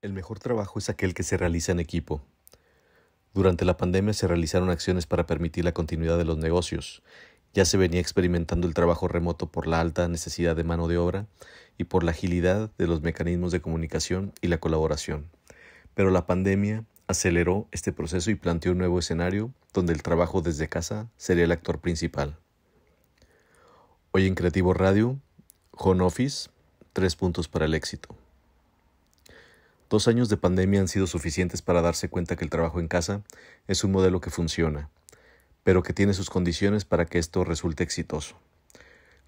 El mejor trabajo es aquel que se realiza en equipo. Durante la pandemia se realizaron acciones para permitir la continuidad de los negocios. Ya se venía experimentando el trabajo remoto por la alta necesidad de mano de obra y por la agilidad de los mecanismos de comunicación y la colaboración. Pero la pandemia aceleró este proceso y planteó un nuevo escenario donde el trabajo desde casa sería el actor principal. Hoy en Creativo Radio, Home Office, tres puntos para el éxito. Dos años de pandemia han sido suficientes para darse cuenta que el trabajo en casa es un modelo que funciona, pero que tiene sus condiciones para que esto resulte exitoso.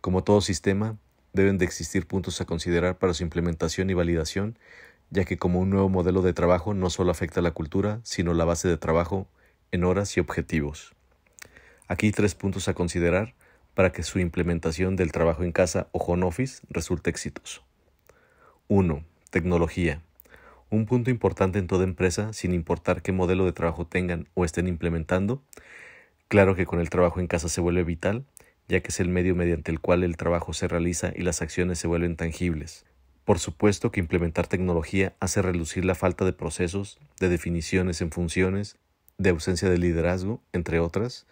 Como todo sistema, deben de existir puntos a considerar para su implementación y validación, ya que como un nuevo modelo de trabajo no solo afecta la cultura, sino la base de trabajo en horas y objetivos. Aquí tres puntos a considerar para que su implementación del trabajo en casa o home office resulte exitoso. 1. Tecnología. Un punto importante en toda empresa, sin importar qué modelo de trabajo tengan o estén implementando, claro que con el trabajo en casa se vuelve vital, ya que es el medio mediante el cual el trabajo se realiza y las acciones se vuelven tangibles. Por supuesto que implementar tecnología hace relucir la falta de procesos, de definiciones en funciones, de ausencia de liderazgo, entre otras.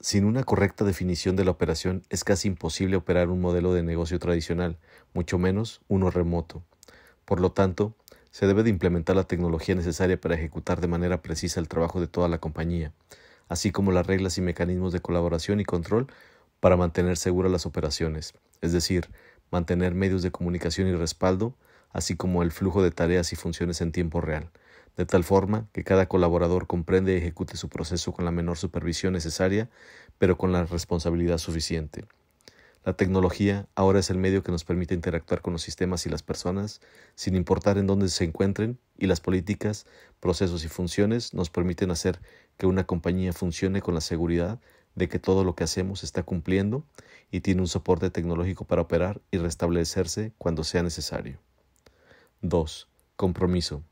Sin una correcta definición de la operación es casi imposible operar un modelo de negocio tradicional, mucho menos uno remoto. Por lo tanto, se debe de implementar la tecnología necesaria para ejecutar de manera precisa el trabajo de toda la compañía, así como las reglas y mecanismos de colaboración y control para mantener seguras las operaciones, es decir, mantener medios de comunicación y respaldo, así como el flujo de tareas y funciones en tiempo real, de tal forma que cada colaborador comprende y ejecute su proceso con la menor supervisión necesaria, pero con la responsabilidad suficiente. La tecnología ahora es el medio que nos permite interactuar con los sistemas y las personas, sin importar en dónde se encuentren, y las políticas, procesos y funciones nos permiten hacer que una compañía funcione con la seguridad de que todo lo que hacemos está cumpliendo y tiene un soporte tecnológico para operar y restablecerse cuando sea necesario. 2. Compromiso.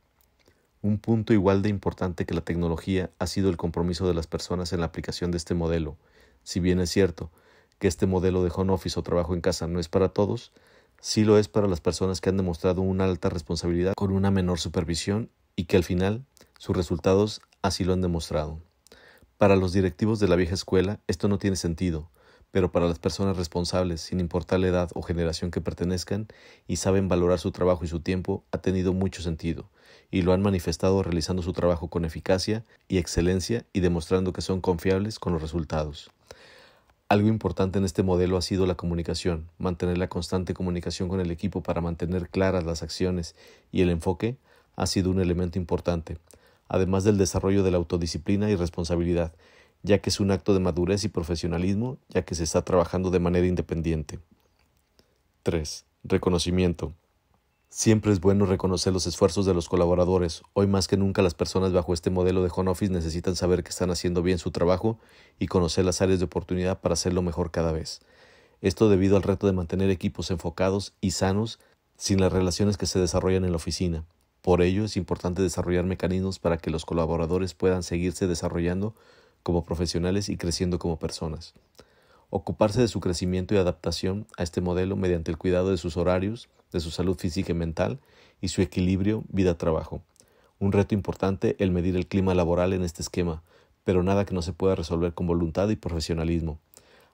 Un punto igual de importante que la tecnología ha sido el compromiso de las personas en la aplicación de este modelo. Si bien es cierto, que este modelo de home office o trabajo en casa no es para todos, sí lo es para las personas que han demostrado una alta responsabilidad con una menor supervisión y que al final sus resultados así lo han demostrado. Para los directivos de la vieja escuela esto no tiene sentido, pero para las personas responsables, sin importar la edad o generación que pertenezcan, y saben valorar su trabajo y su tiempo, ha tenido mucho sentido, y lo han manifestado realizando su trabajo con eficacia y excelencia y demostrando que son confiables con los resultados. Algo importante en este modelo ha sido la comunicación, mantener la constante comunicación con el equipo para mantener claras las acciones y el enfoque ha sido un elemento importante, además del desarrollo de la autodisciplina y responsabilidad, ya que es un acto de madurez y profesionalismo, ya que se está trabajando de manera independiente. 3. Reconocimiento. Siempre es bueno reconocer los esfuerzos de los colaboradores. Hoy más que nunca las personas bajo este modelo de home office necesitan saber que están haciendo bien su trabajo y conocer las áreas de oportunidad para hacerlo mejor cada vez. Esto debido al reto de mantener equipos enfocados y sanos sin las relaciones que se desarrollan en la oficina. Por ello es importante desarrollar mecanismos para que los colaboradores puedan seguirse desarrollando como profesionales y creciendo como personas. Ocuparse de su crecimiento y adaptación a este modelo mediante el cuidado de sus horarios, de su salud física y mental y su equilibrio vida-trabajo. Un reto importante el medir el clima laboral en este esquema, pero nada que no se pueda resolver con voluntad y profesionalismo.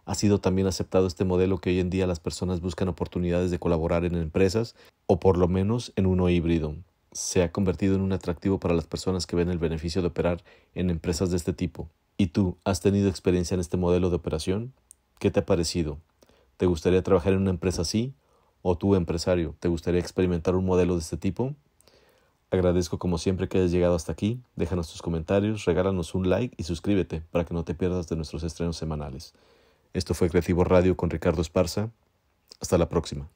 Ha sido también aceptado este modelo que hoy en día las personas buscan oportunidades de colaborar en empresas o por lo menos en uno híbrido. Se ha convertido en un atractivo para las personas que ven el beneficio de operar en empresas de este tipo. ¿Y tú has tenido experiencia en este modelo de operación? ¿Qué te ha parecido? ¿Te gustaría trabajar en una empresa así? o tú, empresario, te gustaría experimentar un modelo de este tipo? Agradezco como siempre que hayas llegado hasta aquí, déjanos tus comentarios, regálanos un like y suscríbete para que no te pierdas de nuestros estrenos semanales. Esto fue Creativo Radio con Ricardo Esparza. Hasta la próxima.